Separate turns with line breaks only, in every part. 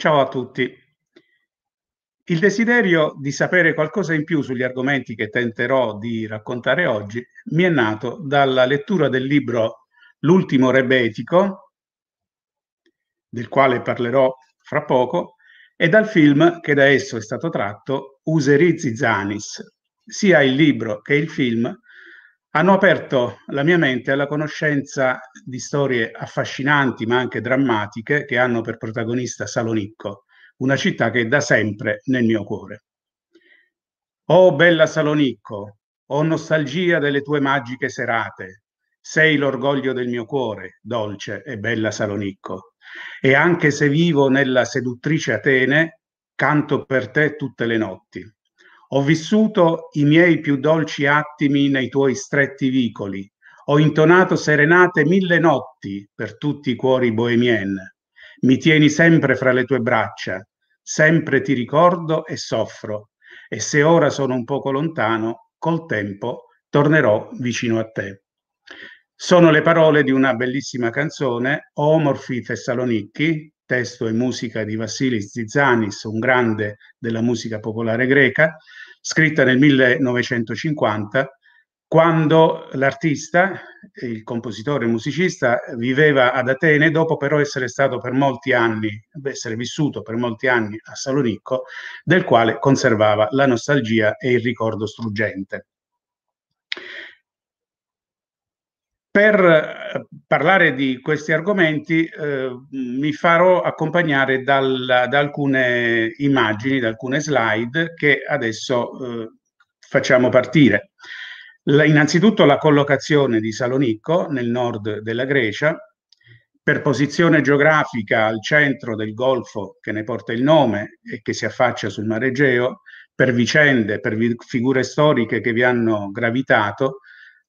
Ciao a tutti. Il desiderio di sapere qualcosa in più sugli argomenti che tenterò di raccontare oggi mi è nato dalla lettura del libro L'ultimo rebetico, del quale parlerò fra poco, e dal film che da esso è stato tratto Useri Zanis. Sia il libro che il film hanno aperto la mia mente alla conoscenza di storie affascinanti ma anche drammatiche che hanno per protagonista Salonicco, una città che è da sempre nel mio cuore. Oh bella Salonicco, ho oh, nostalgia delle tue magiche serate. Sei l'orgoglio del mio cuore, dolce e bella Salonicco. E anche se vivo nella seduttrice Atene, canto per te tutte le notti. Ho vissuto i miei più dolci attimi nei tuoi stretti vicoli. Ho intonato serenate mille notti per tutti i cuori bohemien. Mi tieni sempre fra le tue braccia, sempre ti ricordo e soffro. E se ora sono un poco lontano, col tempo tornerò vicino a te. Sono le parole di una bellissima canzone, Omorfi Thessaloniki, testo e musica di Vassilis Zizanis, un grande della musica popolare greca, scritta nel 1950, quando l'artista, il compositore e musicista, viveva ad Atene dopo però essere stato per molti anni, essere vissuto per molti anni a Salonicco, del quale conservava la nostalgia e il ricordo struggente. per eh, parlare di questi argomenti eh, mi farò accompagnare dal, da alcune immagini, da alcune slide che adesso eh, facciamo partire. La, innanzitutto la collocazione di Salonicco nel nord della Grecia, per posizione geografica al centro del golfo che ne porta il nome e che si affaccia sul mare Egeo, per vicende, per vi, figure storiche che vi hanno gravitato,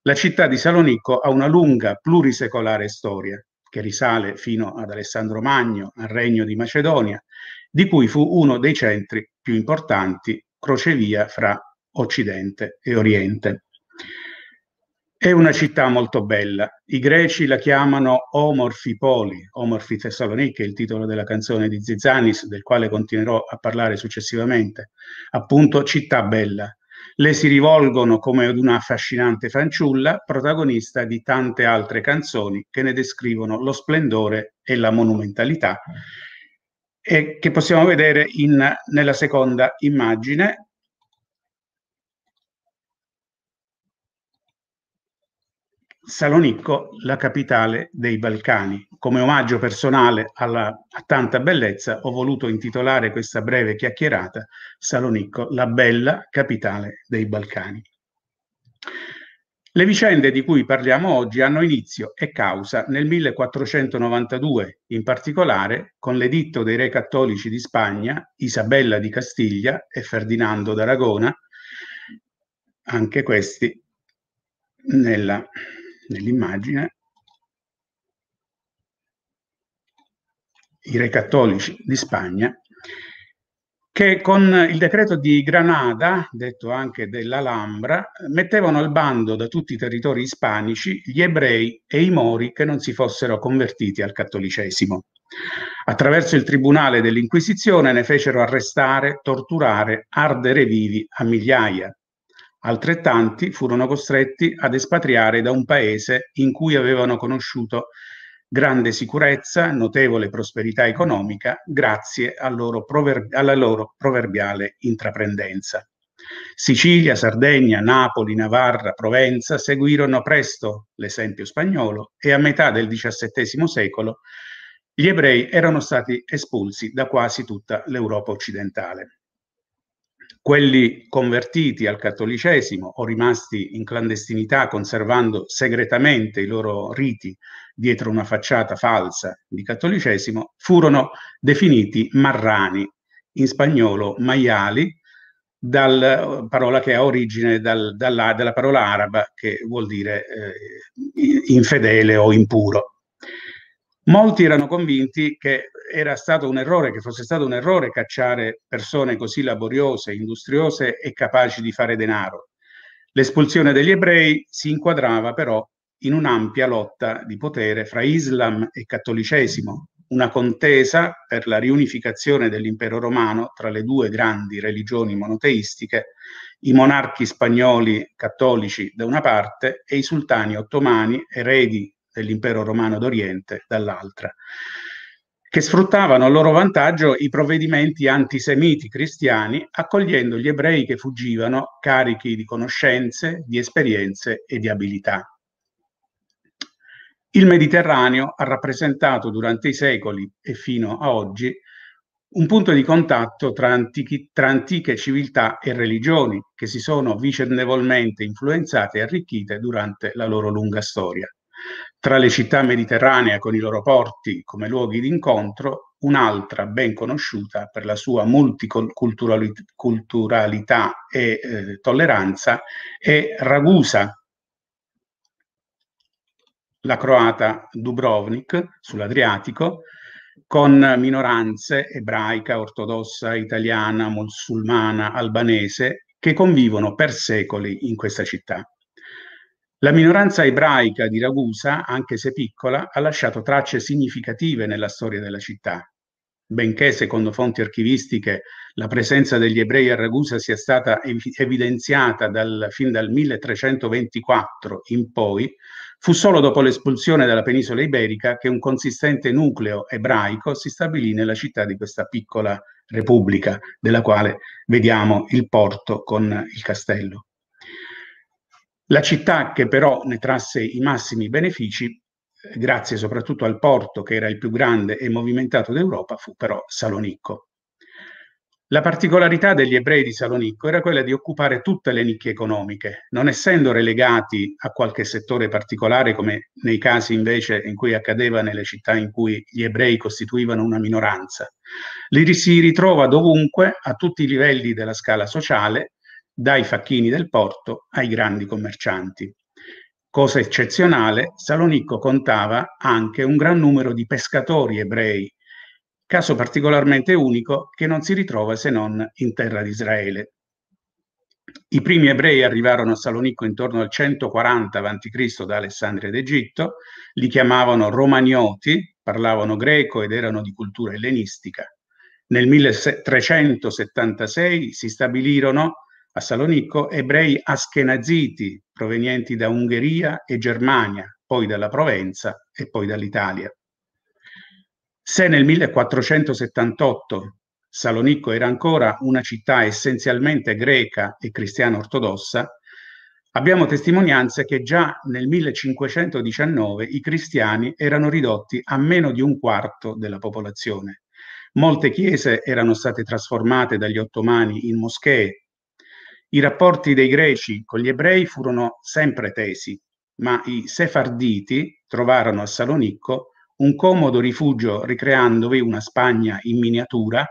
la città di Salonicco ha una lunga plurisecolare storia che risale fino ad Alessandro Magno, al regno di Macedonia, di cui fu uno dei centri più importanti crocevia fra Occidente e Oriente. È una città molto bella. I greci la chiamano Omorfi Poli, Omorfi Thessaloniki, il titolo della canzone di Zizanis, del quale continuerò a parlare successivamente. Appunto, città bella, le si rivolgono come ad una affascinante fanciulla, protagonista di tante altre canzoni che ne descrivono lo splendore e la monumentalità, e che possiamo vedere in, nella seconda immagine, Salonicco la capitale dei Balcani. Come omaggio personale alla, a tanta bellezza ho voluto intitolare questa breve chiacchierata Salonicco, la bella capitale dei Balcani. Le vicende di cui parliamo oggi hanno inizio e causa nel 1492, in particolare con l'editto dei re cattolici di Spagna, Isabella di Castiglia e Ferdinando d'Aragona, anche questi nella nell'immagine i re cattolici di Spagna, che con il decreto di Granada, detto anche dell'Alhambra, mettevano al bando da tutti i territori ispanici gli ebrei e i mori che non si fossero convertiti al cattolicesimo. Attraverso il tribunale dell'Inquisizione ne fecero arrestare, torturare, ardere vivi a migliaia. Altrettanti furono costretti ad espatriare da un paese in cui avevano conosciuto grande sicurezza, notevole prosperità economica, grazie al loro alla loro proverbiale intraprendenza. Sicilia, Sardegna, Napoli, Navarra, Provenza seguirono presto l'esempio spagnolo e a metà del XVII secolo gli ebrei erano stati espulsi da quasi tutta l'Europa occidentale quelli convertiti al cattolicesimo o rimasti in clandestinità conservando segretamente i loro riti dietro una facciata falsa di cattolicesimo, furono definiti marrani, in spagnolo maiali, dal, parola che ha origine dal, dalla, dalla, parola araba che vuol dire eh, infedele o impuro. Molti erano convinti che era stato un errore, che fosse stato un errore cacciare persone così laboriose, industriose e capaci di fare denaro. L'espulsione degli ebrei si inquadrava però in un'ampia lotta di potere fra Islam e cattolicesimo, una contesa per la riunificazione dell'impero romano tra le due grandi religioni monoteistiche, i monarchi spagnoli cattolici da una parte e i sultani ottomani, eredi dell'impero romano d'Oriente dall'altra, che sfruttavano a loro vantaggio i provvedimenti antisemiti cristiani, accogliendo gli ebrei che fuggivano carichi di conoscenze, di esperienze e di abilità. Il Mediterraneo ha rappresentato durante i secoli e fino a oggi un punto di contatto tra, antichi, tra, antiche civiltà e religioni che si sono vicendevolmente influenzate e arricchite durante la loro lunga storia. Tra le città mediterranee con i loro porti come luoghi d'incontro, un'altra ben conosciuta per la sua multiculturalità e eh, tolleranza è Ragusa, la croata Dubrovnik sull'Adriatico, con minoranze ebraica, ortodossa, italiana, musulmana, albanese che convivono per secoli in questa città. La minoranza ebraica di Ragusa, anche se piccola, ha lasciato tracce significative nella storia della città. Benché, secondo fonti archivistiche, la presenza degli ebrei a Ragusa sia stata evidenziata dal, fin dal 1324 in poi, fu solo dopo l'espulsione dalla penisola iberica che un consistente nucleo ebraico si stabilì nella città di questa piccola repubblica, della quale vediamo il porto con il castello. La città che però ne trasse i massimi benefici, eh, grazie soprattutto al porto che era il più grande e movimentato d'Europa, fu però Salonicco. La particolarità degli ebrei di Salonicco era quella di occupare tutte le nicchie economiche, non essendo relegati a qualche settore particolare come nei casi invece in cui accadeva nelle città in cui gli ebrei costituivano una minoranza. Li si ritrova dovunque, a tutti i livelli della scala sociale, dai facchini del porto ai grandi commercianti. Cosa eccezionale, Salonicco contava anche un gran numero di pescatori ebrei, caso particolarmente unico che non si ritrova se non in terra di Israele. I primi ebrei arrivarono a Salonicco intorno al 140 a.C. da Alessandria d'Egitto, li chiamavano romanioti, parlavano greco ed erano di cultura ellenistica. Nel 1376 si stabilirono a Salonicco ebrei aschenaziti provenienti da Ungheria e Germania, poi dalla Provenza e poi dall'Italia. Se nel 1478 Salonicco era ancora una città essenzialmente greca e cristiana ortodossa, abbiamo testimonianze che già nel 1519 i cristiani erano ridotti a meno di un quarto della popolazione. Molte chiese erano state trasformate dagli ottomani in moschee i rapporti dei greci con gli ebrei furono sempre tesi, ma i sefarditi trovarono a Salonicco un comodo rifugio ricreandovi una Spagna in miniatura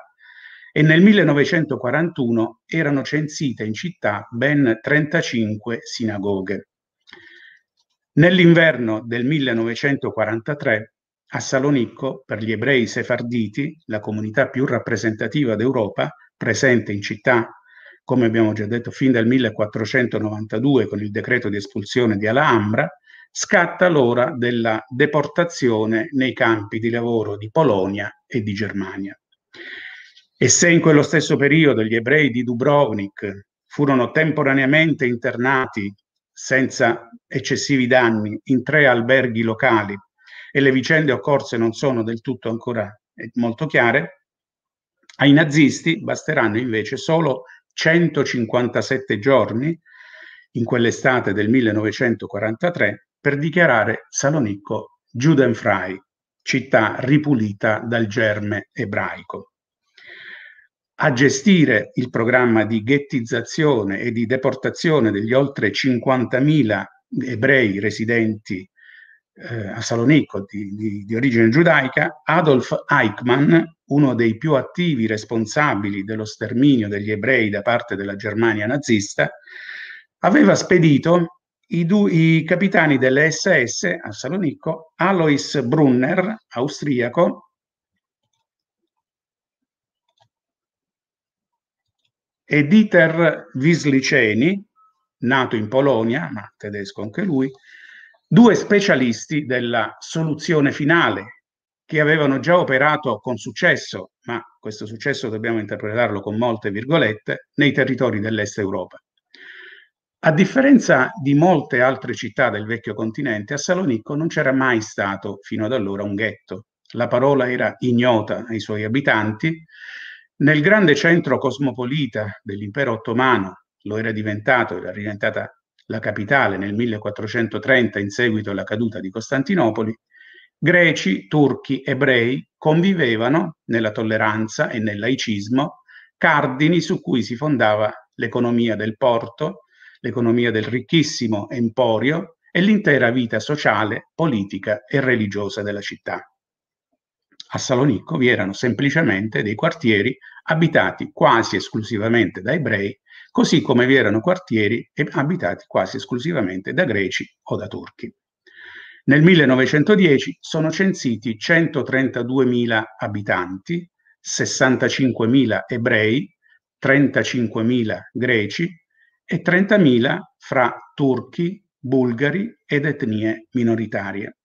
e nel 1941 erano censite in città ben 35 sinagoghe. Nell'inverno del 1943 a Salonicco, per gli ebrei sefarditi, la comunità più rappresentativa d'Europa, presente in città come abbiamo già detto, fin dal 1492 con il decreto di espulsione di Alhambra, scatta l'ora della deportazione nei campi di lavoro di Polonia e di Germania. E se in quello stesso periodo gli ebrei di Dubrovnik furono temporaneamente internati senza eccessivi danni in tre alberghi locali e le vicende occorse non sono del tutto ancora eh, molto chiare, ai nazisti basteranno invece solo 157 giorni in quell'estate del 1943 per dichiarare Salonicco Judenfrei, città ripulita dal germe ebraico. A gestire il programma di ghettizzazione e di deportazione degli oltre 50.000 ebrei residenti eh, a Salonicco di, di, di, origine giudaica, Adolf Eichmann, uno dei più attivi responsabili dello sterminio degli ebrei da parte della Germania nazista, aveva spedito i, du, i capitani delle SS a Salonicco, Alois Brunner, austriaco, e Dieter Wisliceni, nato in Polonia, ma tedesco anche lui, Due specialisti della soluzione finale che avevano già operato con successo, ma questo successo dobbiamo interpretarlo con molte virgolette, nei territori dell'Est Europa. A differenza di molte altre città del vecchio continente, a Salonicco non c'era mai stato fino ad allora un ghetto. La parola era ignota ai suoi abitanti. Nel grande centro cosmopolita dell'impero ottomano lo era diventato, era diventata la capitale nel 1430 in seguito alla caduta di Costantinopoli, greci, turchi, ebrei convivevano nella tolleranza e nel laicismo, cardini su cui si fondava l'economia del porto, l'economia del ricchissimo emporio e l'intera vita sociale, politica e religiosa della città a Salonicco vi erano semplicemente dei quartieri abitati quasi esclusivamente da ebrei, così come vi erano quartieri abitati quasi esclusivamente da greci o da turchi. Nel 1910 sono censiti 132.000 abitanti, 65.000 ebrei, 35.000 greci e 30.000 fra turchi, bulgari ed etnie minoritarie.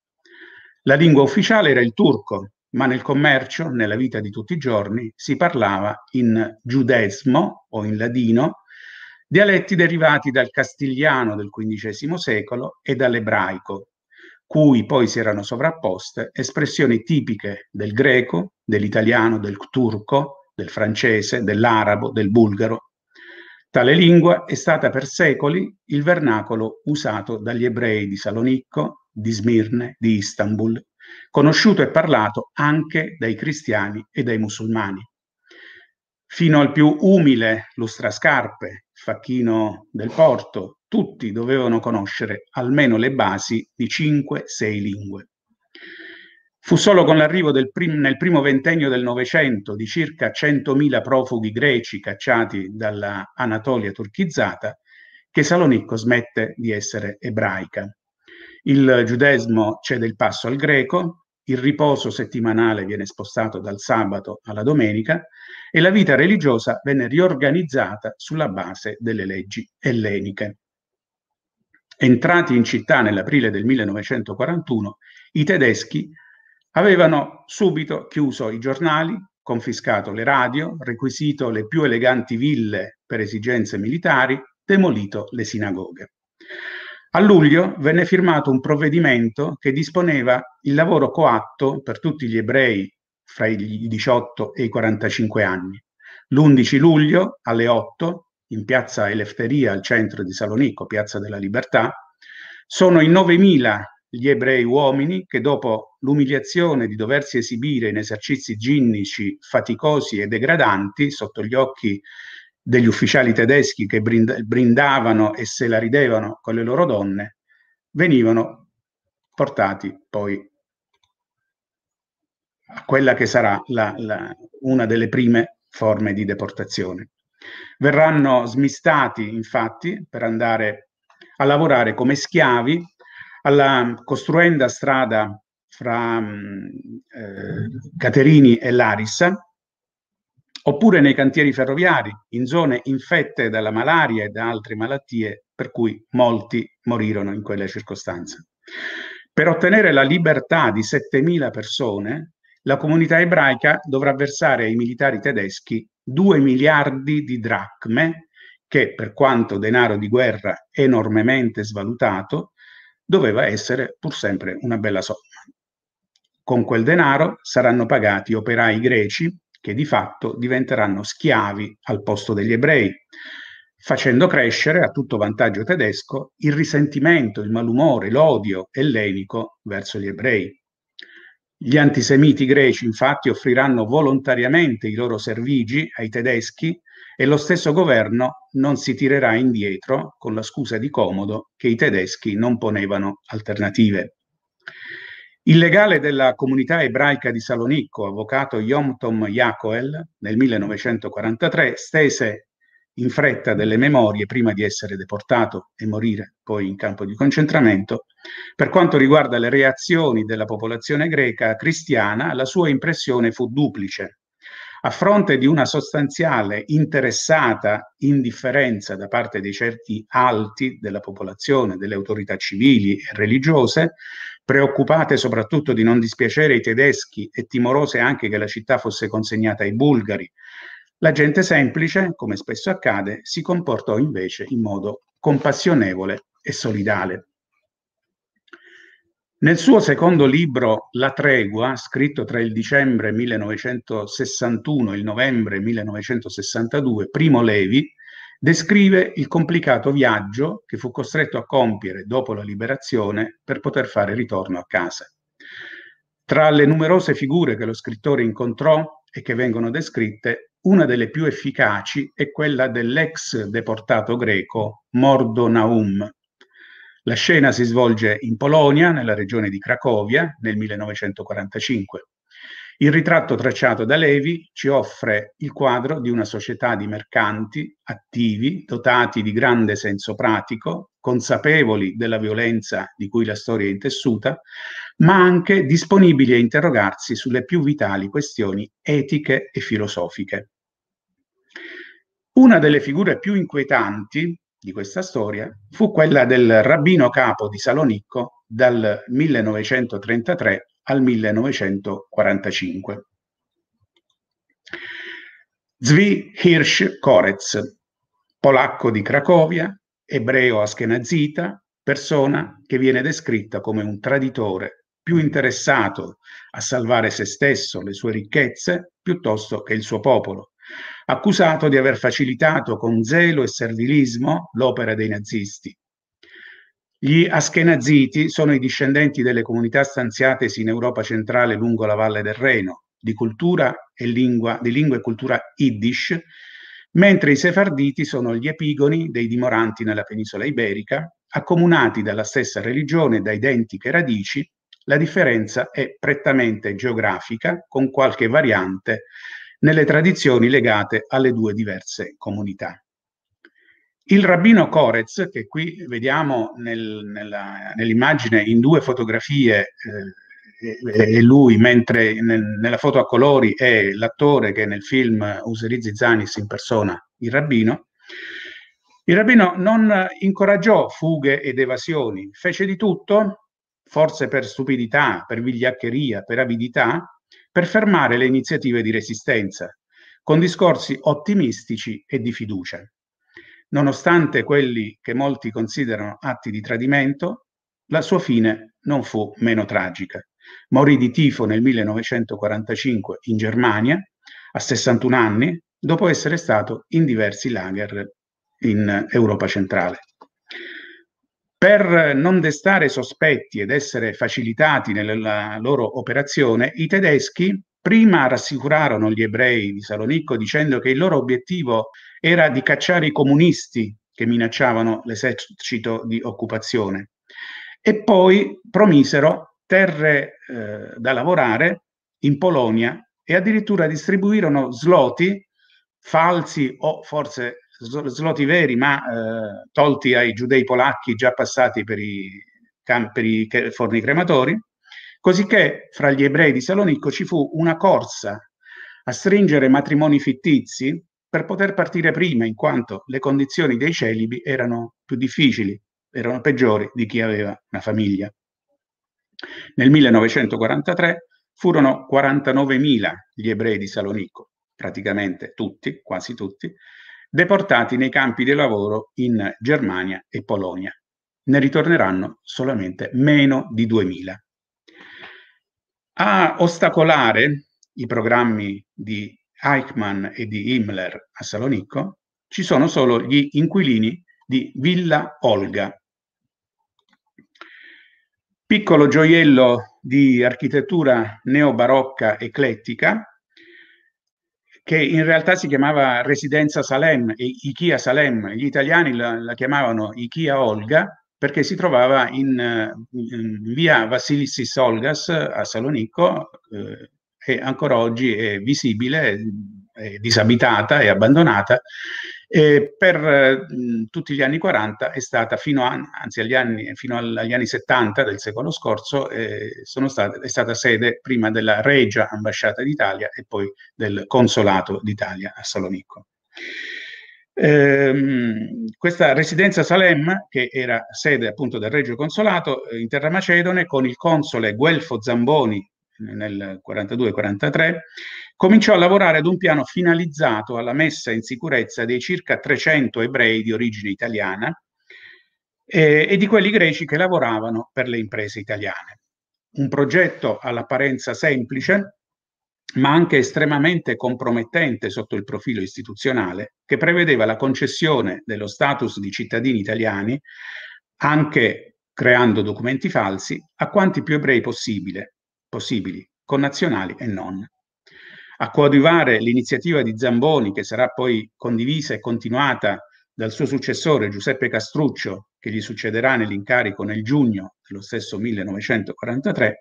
La lingua ufficiale era il turco, ma nel commercio, nella vita di tutti i giorni, si parlava in giudesmo o in ladino, dialetti derivati dal castigliano del XV secolo e dall'ebraico, cui poi si erano sovrapposte espressioni tipiche del greco, dell'italiano, del turco, del francese, dell'arabo, del bulgaro. Tale lingua è stata per secoli il vernacolo usato dagli ebrei di Salonicco, di Smirne, di Istanbul conosciuto e parlato anche dai cristiani e dai musulmani. Fino al più umile lustrascarpe, facchino del porto, tutti dovevano conoscere almeno le basi di 5-6 lingue. Fu solo con l'arrivo prim- nel primo ventennio del Novecento di circa 100.000 profughi greci cacciati dalla Anatolia turchizzata che Salonicco smette di essere ebraica. Il giudesmo cede il passo al greco, il riposo settimanale viene spostato dal sabato alla domenica e la vita religiosa venne riorganizzata sulla base delle leggi elleniche. Entrati in città nell'aprile del 1941, i tedeschi avevano subito chiuso i giornali, confiscato le radio, requisito le più eleganti ville per esigenze militari, demolito le sinagoghe. A luglio venne firmato un provvedimento che disponeva il lavoro coatto per tutti gli ebrei fra i 18 e i 45 anni. L'11 luglio alle 8, in piazza Elefteria al centro di Salonico, piazza della Libertà, sono i 9.000 gli ebrei uomini che dopo l'umiliazione di doversi esibire in esercizi ginnici faticosi e degradanti sotto gli occhi degli ufficiali tedeschi che brindavano e se la ridevano con le loro donne, venivano portati poi a quella che sarà la, la, una delle prime forme di deportazione. Verranno smistati, infatti, per andare a lavorare come schiavi, alla costruenda strada fra mm, eh, Caterini e Larissa, oppure nei cantieri ferroviari, in zone infette dalla malaria e da altre malattie, per cui molti morirono in quelle circostanze. Per ottenere la libertà di 7.000 persone, la comunità ebraica dovrà versare ai militari tedeschi 2 miliardi di dracme, che per quanto denaro di guerra enormemente svalutato, doveva essere pur sempre una bella somma. Con quel denaro saranno pagati operai greci che di fatto diventeranno schiavi al posto degli ebrei, facendo crescere a tutto vantaggio tedesco il risentimento, il malumore, l'odio ellenico verso gli ebrei. Gli antisemiti greci infatti offriranno volontariamente i loro servigi ai tedeschi e lo stesso governo non si tirerà indietro con la scusa di comodo che i tedeschi non ponevano alternative. Il legale della comunità ebraica di Salonicco, avvocato Yom Tom Yacoel, nel 1943 stese in fretta delle memorie prima di essere deportato e morire poi in campo di concentramento, per quanto riguarda le reazioni della popolazione greca cristiana, la sua impressione fu duplice. A fronte di una sostanziale interessata indifferenza da parte di certi alti della popolazione, delle autorità civili e religiose, preoccupate soprattutto di non dispiacere i tedeschi e timorose anche che la città fosse consegnata ai bulgari. La gente semplice, come spesso accade, si comportò invece in modo compassionevole e solidale. Nel suo secondo libro La tregua, scritto tra il dicembre 1961 e il novembre 1962, Primo Levi descrive il complicato viaggio che fu costretto a compiere dopo la liberazione per poter fare ritorno a casa. Tra le numerose figure che lo scrittore incontrò e che vengono descritte, una delle più efficaci è quella dell'ex deportato greco Mordo Naum. La scena si svolge in Polonia, nella regione di Cracovia, nel 1945. Il ritratto tracciato da Levi ci offre il quadro di una società di mercanti attivi, dotati di grande senso pratico, consapevoli della violenza di cui la storia è intessuta, ma anche disponibili a interrogarsi sulle più vitali questioni etiche e filosofiche. Una delle figure più inquietanti di questa storia fu quella del rabbino capo di Salonicco dal 1933 al 1945. Zvi Hirsch Korec, polacco di Cracovia, ebreo aschenazita, persona che viene descritta come un traditore più interessato a salvare se stesso, le sue ricchezze, piuttosto che il suo popolo, accusato di aver facilitato con zelo e servilismo l'opera dei nazisti, gli Ashkenaziti sono i discendenti delle comunità stanziatesi in Europa centrale lungo la valle del Reno, di, cultura e lingua, di lingua e cultura yiddish, mentre i sefarditi sono gli epigoni dei dimoranti nella penisola iberica, accomunati dalla stessa religione e da identiche radici, la differenza è prettamente geografica, con qualche variante nelle tradizioni legate alle due diverse comunità. Il rabbino Korez, che qui vediamo nel, nella, nell'immagine in due fotografie, eh, è lui, mentre nel, nella foto a colori è l'attore che nel film Useri Zizanis impersona il rabbino, il rabbino non incoraggiò fughe ed evasioni, fece di tutto, forse per stupidità, per vigliaccheria, per avidità, per fermare le iniziative di resistenza, con discorsi ottimistici e di fiducia. Nonostante quelli che molti considerano atti di tradimento, la sua fine non fu meno tragica. Morì di tifo nel 1945 in Germania, a 61 anni, dopo essere stato in diversi lager in Europa centrale. Per non destare sospetti ed essere facilitati nella loro operazione, i tedeschi Prima rassicurarono gli ebrei di Salonicco dicendo che il loro obiettivo era di cacciare i comunisti che minacciavano l'esercito di occupazione e poi promisero terre eh, da lavorare in Polonia e addirittura distribuirono sloti falsi o forse sloti veri ma eh, tolti ai giudei polacchi già passati per i, per i forni crematori Cosicché fra gli ebrei di Salonicco ci fu una corsa a stringere matrimoni fittizi per poter partire prima, in quanto le condizioni dei celibi erano più difficili, erano peggiori di chi aveva una famiglia. Nel 1943 furono 49.000 gli ebrei di Salonicco, praticamente tutti, quasi tutti, deportati nei campi di lavoro in Germania e Polonia. Ne ritorneranno solamente meno di 2.000 a ostacolare i programmi di Eichmann e di Himmler a Salonicco ci sono solo gli inquilini di Villa Olga. Piccolo gioiello di architettura neobarocca eclettica che in realtà si chiamava Residenza Salem e Ikea Salem, gli italiani la, la chiamavano Ikea Olga perché si trovava in, eh, in via Vassilissi Solgas a Salonicco eh, e ancora oggi è visibile, è disabitata e abbandonata. E per eh, tutti gli anni 40 è stata fino, a, agli, anni, fino agli anni, 70 del secolo scorso eh, state, è stata sede prima della Regia Ambasciata d'Italia e poi del Consolato d'Italia a Salonicco. Ehm, questa residenza Salem, che era sede appunto del Regio Consolato eh, in terra macedone, con il console Guelfo Zamboni eh, nel 42-43, cominciò a lavorare ad un piano finalizzato alla messa in sicurezza dei circa 300 ebrei di origine italiana eh, e di quelli greci che lavoravano per le imprese italiane. Un progetto all'apparenza semplice, ma anche estremamente compromettente sotto il profilo istituzionale, che prevedeva la concessione dello status di cittadini italiani, anche creando documenti falsi, a quanti più ebrei possibile, possibili, connazionali e non. A coadiuvare l'iniziativa di Zamboni, che sarà poi condivisa e continuata dal suo successore Giuseppe Castruccio, che gli succederà nell'incarico nel giugno dello stesso 1943,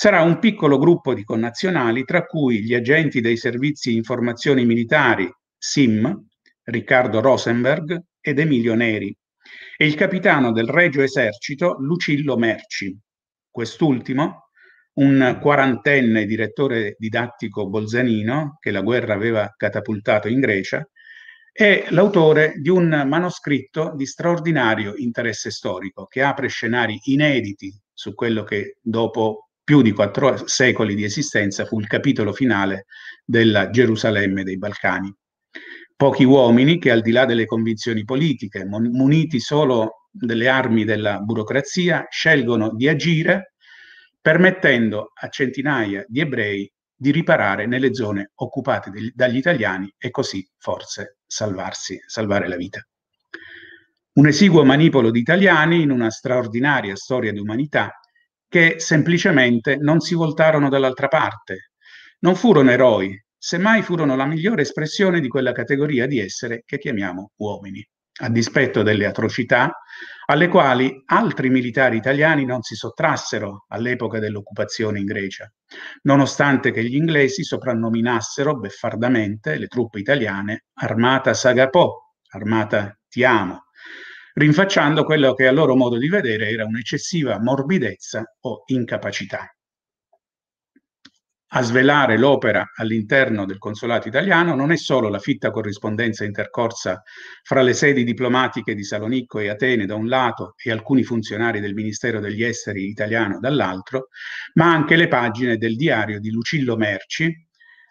sarà un piccolo gruppo di connazionali, tra cui gli agenti dei servizi informazioni militari SIM, Riccardo Rosenberg ed Emilio Neri, e il capitano del Regio Esercito Lucillo Merci. Quest'ultimo, un quarantenne direttore didattico bolzanino che la guerra aveva catapultato in Grecia, è l'autore di un manoscritto di straordinario interesse storico che apre scenari inediti su quello che dopo più di quattro secoli di esistenza fu il capitolo finale della Gerusalemme dei Balcani. Pochi uomini che al di là delle convinzioni politiche, muniti solo delle armi della burocrazia, scelgono di agire permettendo a centinaia di ebrei di riparare nelle zone occupate dagli italiani e così forse salvarsi, salvare la vita. Un esiguo manipolo di italiani in una straordinaria storia di umanità che semplicemente non si voltarono dall'altra parte. Non furono eroi, semmai furono la migliore espressione di quella categoria di essere che chiamiamo uomini, a dispetto delle atrocità alle quali altri militari italiani non si sottrassero all'epoca dell'occupazione in Grecia, nonostante che gli inglesi soprannominassero beffardamente le truppe italiane Armata Sagapò, Armata Tiamo, rinfacciando quello che a loro modo di vedere era un'eccessiva morbidezza o incapacità. A svelare l'opera all'interno del consolato italiano non è solo la fitta corrispondenza intercorsa fra le sedi diplomatiche di Salonicco e Atene da un lato e alcuni funzionari del Ministero degli Esteri italiano dall'altro, ma anche le pagine del diario di Lucillo Merci,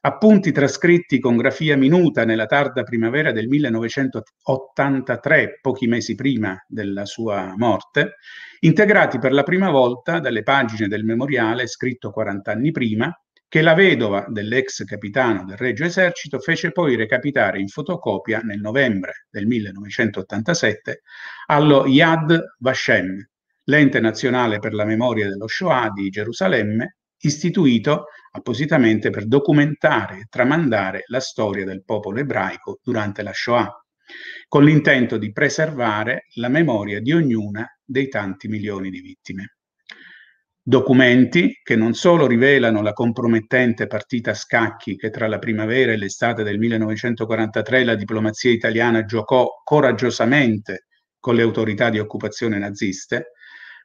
Appunti trascritti con grafia minuta nella tarda primavera del 1983, pochi mesi prima della sua morte, integrati per la prima volta dalle pagine del memoriale scritto 40 anni prima, che la vedova dell'ex capitano del Regio Esercito fece poi recapitare in fotocopia nel novembre del 1987 allo Yad Vashem, l'ente nazionale per la memoria dello Shoah di Gerusalemme, istituito appositamente per documentare e tramandare la storia del popolo ebraico durante la Shoah, con l'intento di preservare la memoria di ognuna dei tanti milioni di vittime. Documenti che non solo rivelano la compromettente partita a scacchi che tra la primavera e l'estate del 1943 la diplomazia italiana giocò coraggiosamente con le autorità di occupazione naziste,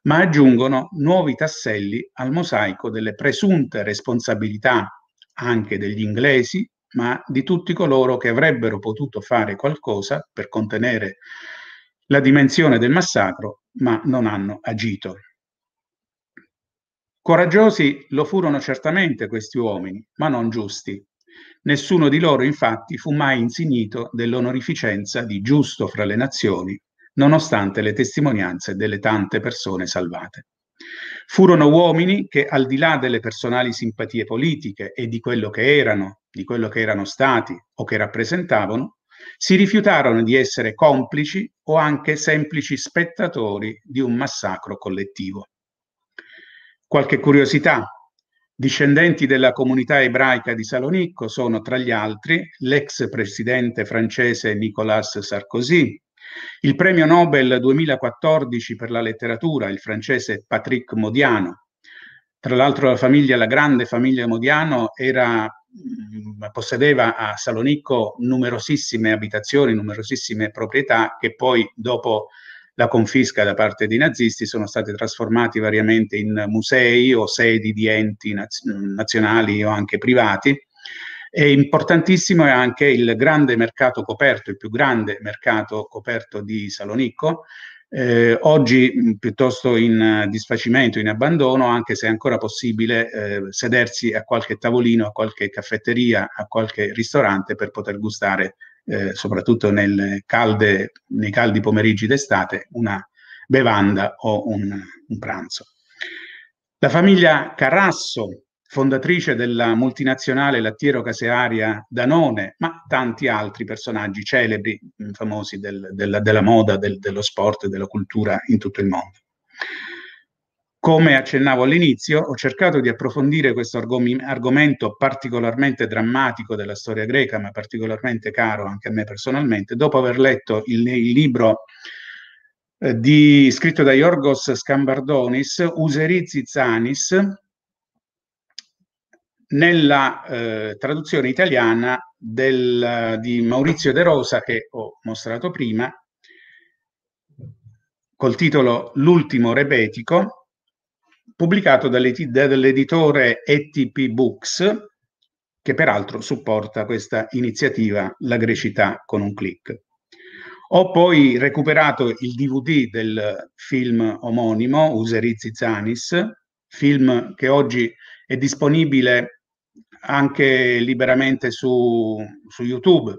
ma aggiungono nuovi tasselli al mosaico delle presunte responsabilità anche degli inglesi, ma di tutti coloro che avrebbero potuto fare qualcosa per contenere la dimensione del massacro, ma non hanno agito. Coraggiosi lo furono certamente questi uomini, ma non giusti. Nessuno di loro infatti fu mai insignito dell'onorificenza di giusto fra le nazioni nonostante le testimonianze delle tante persone salvate. Furono uomini che, al di là delle personali simpatie politiche e di quello che erano, di quello che erano stati o che rappresentavano, si rifiutarono di essere complici o anche semplici spettatori di un massacro collettivo. Qualche curiosità. Discendenti della comunità ebraica di Salonicco sono tra gli altri l'ex presidente francese Nicolas Sarkozy, il premio Nobel 2014 per la letteratura, il francese Patrick Modiano. Tra l'altro la famiglia, la grande famiglia Modiano, era, mm, possedeva a Salonicco numerosissime abitazioni, numerosissime proprietà che poi dopo la confisca da parte dei nazisti sono state trasformate variamente in musei o sedi di enti naz- mm, nazionali o anche privati è importantissimo anche il grande mercato coperto, il più grande mercato coperto di Salonicco, eh, oggi piuttosto in eh, disfacimento, in abbandono, anche se è ancora possibile eh, sedersi a qualche tavolino, a qualche caffetteria, a qualche ristorante per poter gustare, eh, soprattutto calde, nei caldi pomeriggi d'estate, una bevanda o un, un pranzo. La famiglia Carrasso, fondatrice della multinazionale lattiero-casearia Danone, ma tanti altri personaggi celebri, mm, famosi del, della, della, moda, del, dello sport e della cultura in tutto il mondo. Come accennavo all'inizio, ho cercato di approfondire questo argom- argomento particolarmente drammatico della storia greca, ma particolarmente caro anche a me personalmente, dopo aver letto il, il libro eh, di, scritto da Yorgos Scambardonis, Useri Zizanis, nella eh, traduzione italiana del, di Maurizio De Rosa che ho mostrato prima, col titolo L'ultimo rebetico, pubblicato dall'editore ETP Books, che peraltro supporta questa iniziativa La grecità con un clic. Ho poi recuperato il DVD del film omonimo Userizi Zanis, film che oggi è disponibile anche liberamente su, su YouTube.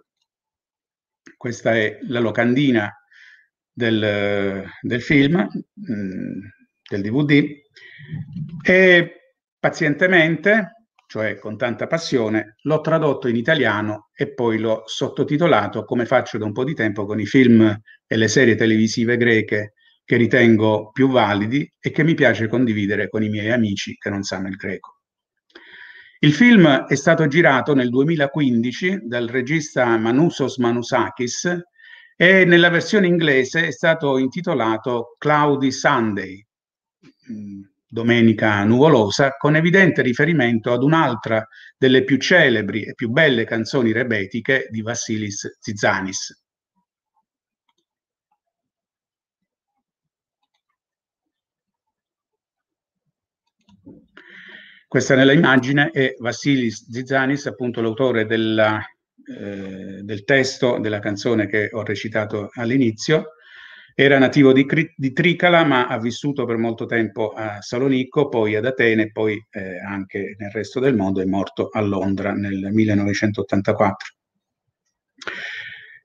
Questa è la locandina del, del film, mm, del DVD, e pazientemente, cioè con tanta passione, l'ho tradotto in italiano e poi l'ho sottotitolato, come faccio da un po' di tempo, con i film e le serie televisive greche che ritengo più validi e che mi piace condividere con i miei amici che non sanno il greco. Il film è stato girato nel 2015 dal regista Manusos Manusakis e nella versione inglese è stato intitolato Cloudy Sunday, mm, domenica nuvolosa, con evidente riferimento ad un'altra delle più celebri e più belle canzoni rebetiche di Vassilis Zizanis. Questa è nella immagine è Vassilis Zizanis, appunto l'autore della, eh, del testo della canzone che ho recitato all'inizio. Era nativo di, di, Tricala, ma ha vissuto per molto tempo a Salonicco, poi ad Atene, poi eh, anche nel resto del mondo. È morto a Londra nel 1984.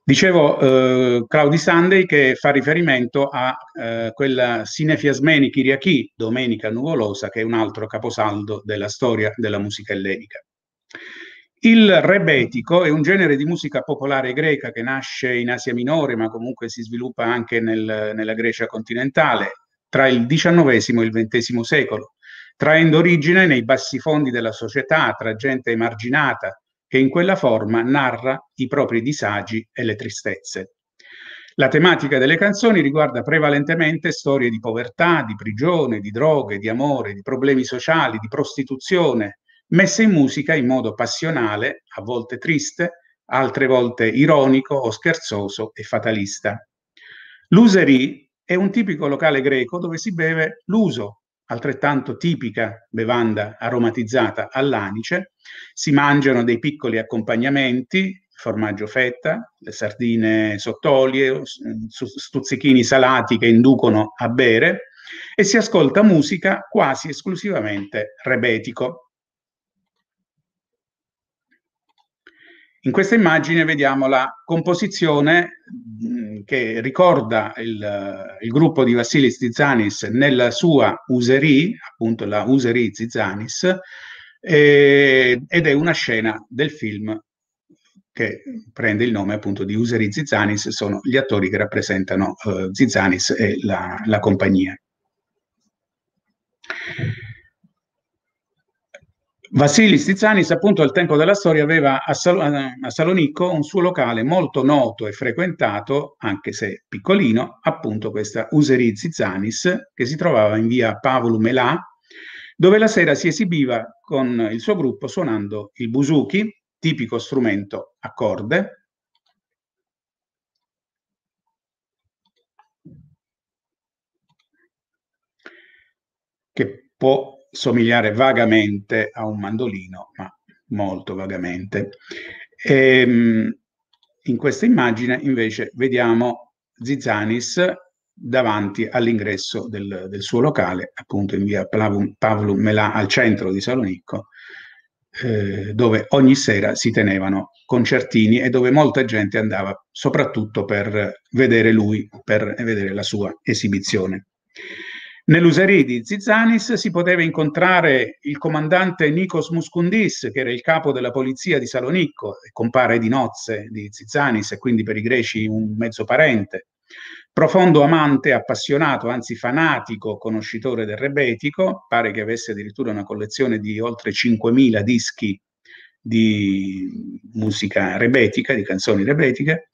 Dicevo eh, Claudi Sunday che fa riferimento a eh, quella Sinefiasmeni Kyriaki, Domenica Nuvolosa, che è un altro caposaldo della storia della musica ellenica. Il rebetico è un genere di musica popolare greca che nasce in Asia Minore, ma comunque si sviluppa anche nel, nella Grecia continentale tra il XIX e il XX secolo, traendo origine nei bassi fondi della società, tra gente emarginata, che in quella forma narra i propri disagi e le tristezze. La tematica delle canzoni riguarda prevalentemente storie di povertà, di prigione, di droghe, di amore, di problemi sociali, di prostituzione, messe in musica in modo passionale, a volte triste, altre volte ironico o scherzoso e fatalista. L'userie è un tipico locale greco dove si beve l'uso, altrettanto tipica bevanda aromatizzata all'anice, si mangiano dei piccoli accompagnamenti, formaggio fetta, le sardine sott'olio, stuzzichini salati che inducono a bere e si ascolta musica quasi esclusivamente rebetico. In questa immagine vediamo la composizione mm, che ricorda il, eh, il, gruppo di Vassili Zizanis nella sua userie, appunto la userie Zizanis, eh, ed è una scena del film che prende il nome appunto di Useri Zizanis, sono gli attori che rappresentano eh, Zizanis e la, la compagnia. Vassili Stizanis, appunto, al tempo della storia aveva a, Sal- eh, a Salonicco un suo locale molto noto e frequentato, anche se piccolino, appunto questa Useri Zizanis, che si trovava in via Pavolum Elà, dove la sera si esibiva con il suo gruppo suonando il busuki, tipico strumento a corde, che può somigliare vagamente a un mandolino, ma molto vagamente. E, ehm, in questa immagine invece vediamo Zizanis davanti all'ingresso del, del, suo locale, appunto in via Pavlum, Pavlum Melà, al centro di Salonicco, eh, dove ogni sera si tenevano concertini e dove molta gente andava soprattutto per vedere lui, per vedere la sua esibizione. Nell'userie di Zizanis si poteva incontrare il comandante Nikos Muscundis, che era il capo della polizia di Salonicco, compare di nozze di Zizanis e quindi per i greci un mezzo parente. Profondo amante, appassionato, anzi fanatico conoscitore del rebetico, pare che avesse addirittura una collezione di oltre 5.000 dischi di musica rebetica, di canzoni rebetiche,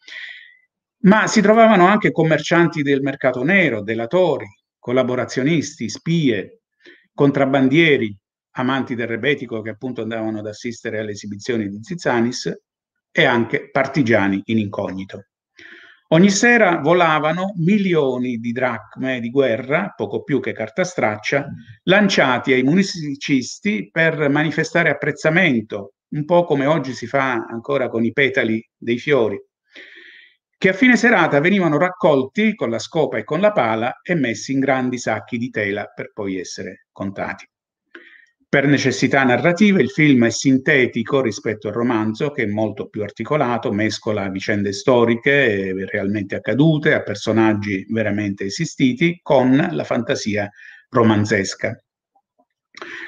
ma si trovavano anche commercianti del mercato nero, delatori, collaborazionisti, spie, contrabbandieri, amanti del rebetico che appunto andavano ad assistere alle esibizioni di Zizanis e anche partigiani in incognito. Ogni sera volavano milioni di dracme di guerra, poco più che carta straccia, lanciati ai musicisti per manifestare apprezzamento, un po' come oggi si fa ancora con i petali dei fiori che a fine serata venivano raccolti con la scopa e con la pala e messi in grandi sacchi di tela per poi essere contati. Per necessità narrative il film è sintetico rispetto al romanzo che è molto più articolato, mescola vicende storiche realmente accadute a personaggi veramente esistiti con la fantasia romanzesca.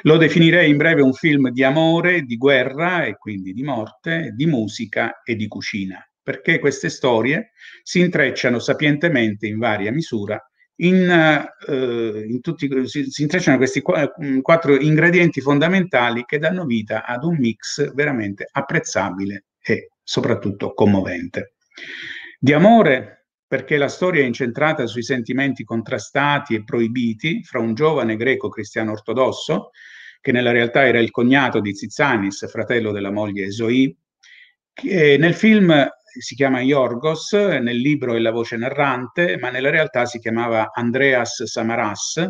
Lo definirei in breve un film di amore, di guerra e quindi di morte, di musica e di cucina perché queste storie si intrecciano sapientemente in varia misura, in, eh, eh in tutti, si, si intrecciano questi mm, quattro ingredienti fondamentali che danno vita ad un mix veramente apprezzabile e soprattutto commovente. Di amore, perché la storia è incentrata sui sentimenti contrastati e proibiti fra un giovane greco cristiano ortodosso, che nella realtà era il cognato di Zizanis, fratello della moglie Zoe, nel film si chiama Yorgos, nel libro è la voce narrante, ma nella realtà si chiamava Andreas Samaras,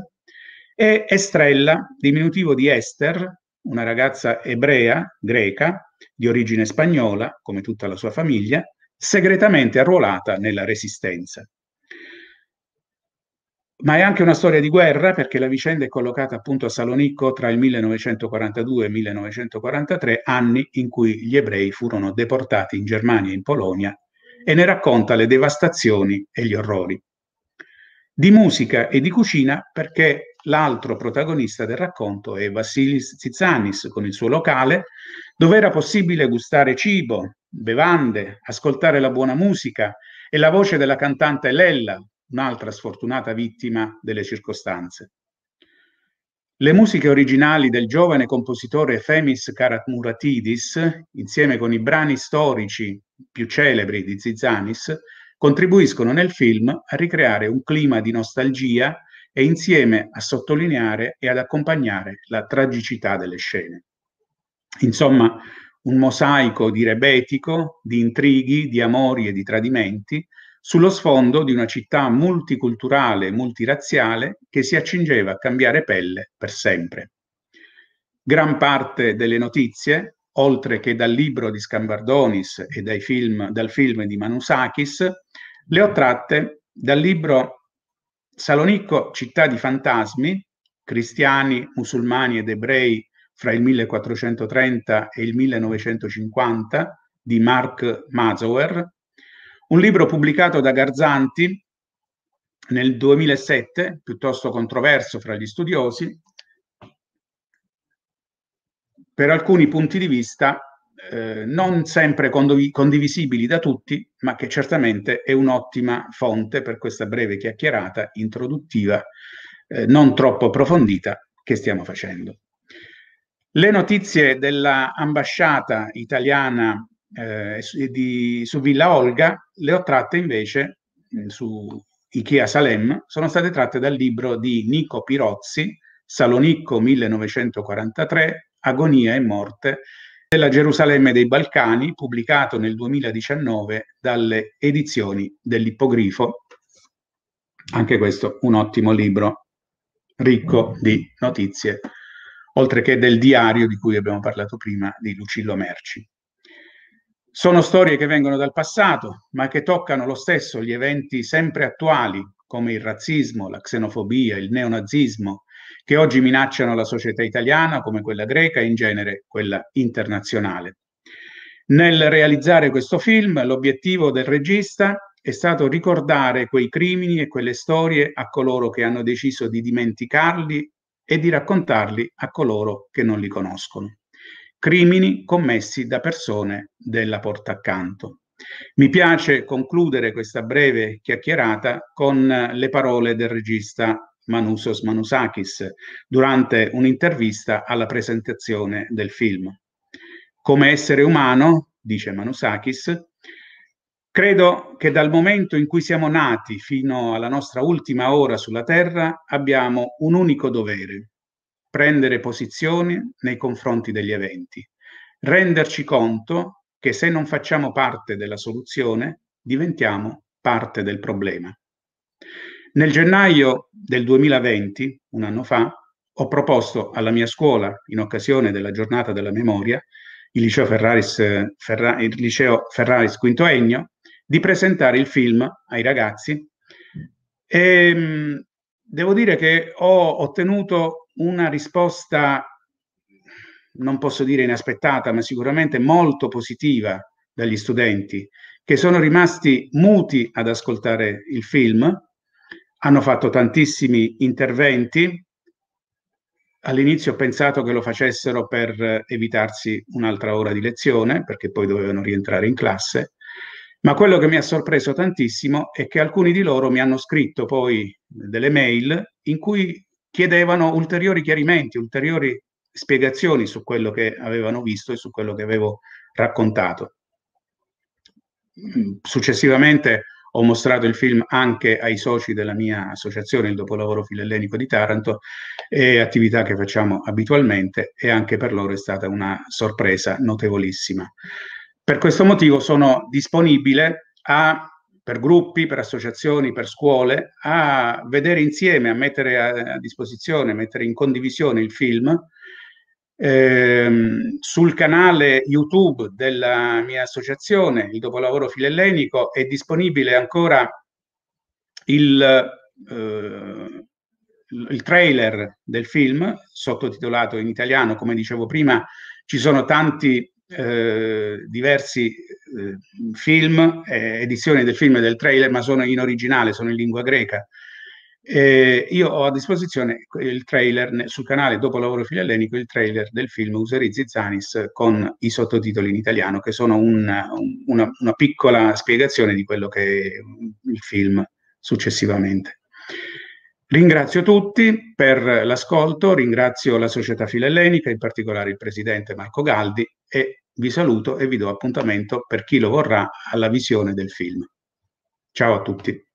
e Estrella, diminutivo di Esther, una ragazza ebrea, greca, di origine spagnola, come tutta la sua famiglia, segretamente arruolata nella Resistenza ma è anche una storia di guerra perché la vicenda è collocata appunto a Salonicco tra il 1942 e il 1943, anni in cui gli ebrei furono deportati in Germania e in Polonia, e ne racconta le devastazioni e gli orrori. Di musica e di cucina perché l'altro protagonista del racconto è Vassilis Zizanis con il suo locale, dove era possibile gustare cibo, bevande, ascoltare la buona musica e la voce della cantante Lella, un'altra sfortunata vittima delle circostanze. Le musiche originali del giovane compositore Femis Karatmuratidis, insieme con i brani storici più celebri di Zizanis, contribuiscono nel film a ricreare un clima di nostalgia e insieme a sottolineare e ad accompagnare la tragicità delle scene. Insomma, un mosaico di rebetico, di intrighi, di amori e di tradimenti sullo sfondo di una città multiculturale e multirazziale che si accingeva a cambiare pelle per sempre. Gran parte delle notizie, oltre che dal libro di Scambardonis e film, dal film di Manusakis, le ho tratte dal libro Salonicco, città di fantasmi, cristiani, musulmani ed ebrei fra il 1430 e il 1950 di Mark Mazower, un libro pubblicato da Garzanti nel 2007, piuttosto controverso fra gli studiosi, per alcuni punti di vista eh, non sempre condivisibili da tutti, ma che certamente è un'ottima fonte per questa breve chiacchierata introduttiva, eh, non troppo approfondita, che stiamo facendo. Le notizie dell'ambasciata italiana eh, di, su Villa Olga, le ho tratte invece mm, su Ikea Salem, sono state tratte dal libro di Nico Pirozzi, Salonicco 1943, Agonia e morte della Gerusalemme dei Balcani, pubblicato nel 2019 dalle edizioni dell'Ippogrifo. Anche questo un ottimo libro, ricco di notizie, oltre che del diario di cui abbiamo parlato prima di Lucillo Merci. Sono storie che vengono dal passato, ma che toccano lo stesso gli eventi sempre attuali, come il razzismo, la xenofobia, il neonazismo, che oggi minacciano la società italiana come quella greca e in genere quella internazionale. Nel realizzare questo film, l'obiettivo del regista è stato ricordare quei crimini e quelle storie a coloro che hanno deciso di dimenticarli e di raccontarli a coloro che non li conoscono crimini commessi da persone della porta accanto. Mi piace concludere questa breve chiacchierata con eh, le parole del regista Manusos Manusakis durante un'intervista alla presentazione del film. Come essere umano, dice Manusakis, credo che dal momento in cui siamo nati fino alla nostra ultima ora sulla Terra abbiamo un unico dovere, prendere posizione nei confronti degli eventi, renderci conto che se non facciamo parte della soluzione diventiamo parte del problema. Nel gennaio del 2020, un anno fa, ho proposto alla mia scuola, in occasione della giornata della memoria, il liceo Ferraris, Ferra, il liceo Ferraris Quinto Ennio, di presentare il film ai ragazzi e ehm, devo dire che ho ottenuto una risposta, non posso dire inaspettata, ma sicuramente molto positiva dagli studenti, che sono rimasti muti ad ascoltare il film, hanno fatto tantissimi interventi. All'inizio ho pensato che lo facessero per evitarsi un'altra ora di lezione, perché poi dovevano rientrare in classe, ma quello che mi ha sorpreso tantissimo è che alcuni di loro mi hanno scritto poi delle mail in cui chiedevano ulteriori chiarimenti, ulteriori spiegazioni su quello che avevano visto e su quello che avevo raccontato. Mm, successivamente ho mostrato il film anche ai soci della mia associazione, il Dopolavoro Filellenico di Taranto, e attività che facciamo abitualmente e anche per loro è stata una sorpresa notevolissima. Per questo motivo sono disponibile a per gruppi, per associazioni, per scuole, a vedere insieme, a mettere a, a disposizione, a mettere in condivisione il film. Eh, sul canale YouTube della mia associazione, il Dopolavoro Filellenico, è disponibile ancora il, eh, il trailer del film, sottotitolato in italiano, come dicevo prima, ci sono tanti eh, diversi eh, film, eh, edizioni del film e del trailer, ma sono in originale, sono in lingua greca. io ho a disposizione il trailer sul canale Dopo Lavoro Filellenico, il trailer del film Userizzi Zizanis con i sottotitoli in italiano, che sono una, una, una piccola spiegazione di quello che è il film successivamente. Ringrazio tutti per l'ascolto, ringrazio la Società Filellenica, in particolare il Presidente Marco Galdi e vi saluto e vi do appuntamento per chi lo vorrà alla visione del film. Ciao a tutti.